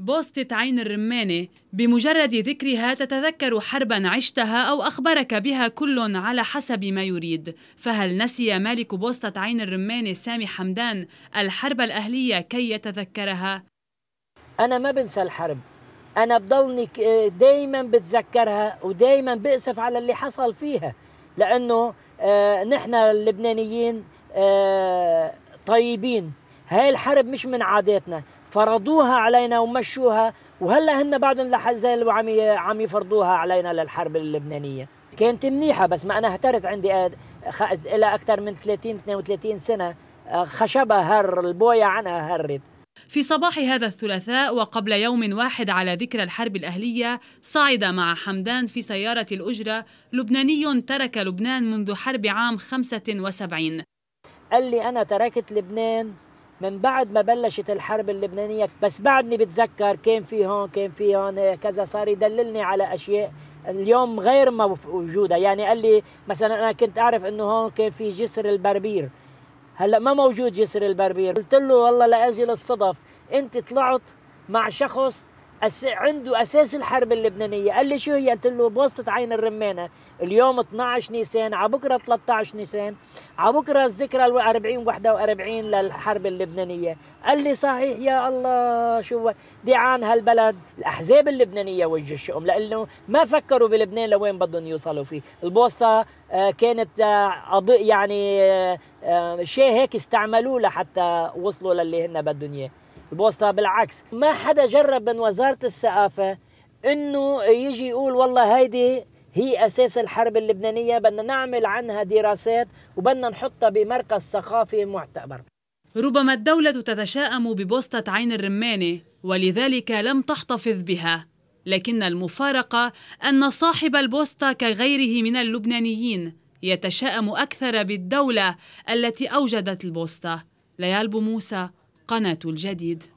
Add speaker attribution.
Speaker 1: بوستة عين الرمانة بمجرد ذكرها تتذكر حربا عشتها أو أخبرك بها كل على حسب ما يريد فهل نسي مالك بوستة عين الرمانة سامي حمدان الحرب الأهلية كي يتذكرها؟
Speaker 2: أنا ما بنسى الحرب أنا بضلني دايما بتذكرها ودايما بأسف على اللي حصل فيها لأنه آه، نحن اللبنانيين آه، طيبين هاي الحرب مش من عاداتنا فرضوها علينا ومشوها وهلا هن بعدهم لحد زي عم عم يفرضوها علينا للحرب اللبنانيه كانت منيحه بس ما انا اهترت عندي آه، الى اكثر من 30 32 سنه آه، خشبها هر البويه عنها هرت
Speaker 1: في صباح هذا
Speaker 2: الثلاثاء
Speaker 1: وقبل يوم واحد على ذكرى الحرب الأهلية صعد مع حمدان في سيارة الأجرة لبناني ترك لبنان منذ حرب عام 75
Speaker 2: قال لي أنا تركت لبنان من بعد ما بلشت الحرب اللبنانيه بس بعدني بتذكر كان في هون كان في هون إيه، كذا صار يدللني على اشياء اليوم غير موجوده يعني قال لي مثلا انا كنت اعرف انه هون كان في جسر البربير هلا ما موجود جسر البربير قلت له والله لاجل الصدف انت طلعت مع شخص أس... عنده اساس الحرب اللبنانيه قال لي شو هي قلت له بوسطه عين الرمانه اليوم 12 نيسان على بكره 13 نيسان على بكره الذكرى ال 40 41 للحرب اللبنانيه قال لي صحيح يا الله شو دعان هالبلد الاحزاب اللبنانيه وجه الشؤم لانه ما فكروا بلبنان لوين بدهم يوصلوا فيه البوسطه آه، كانت آه، يعني آه، شيء هيك استعملوه لحتى وصلوا للي هن بدهم اياه البوسطه بالعكس ما حدا جرب من وزاره الثقافه انه يجي يقول والله هيدي هي اساس الحرب اللبنانيه بدنا نعمل عنها دراسات وبدنا نحطها بمركز ثقافي معتبر
Speaker 1: ربما الدولة تتشائم ببوسطة عين الرمانة ولذلك لم تحتفظ بها لكن المفارقة أن صاحب البوسطة كغيره من اللبنانيين يتشائم أكثر بالدولة التي أوجدت البوسطة ليال بوموسى قناة الجديد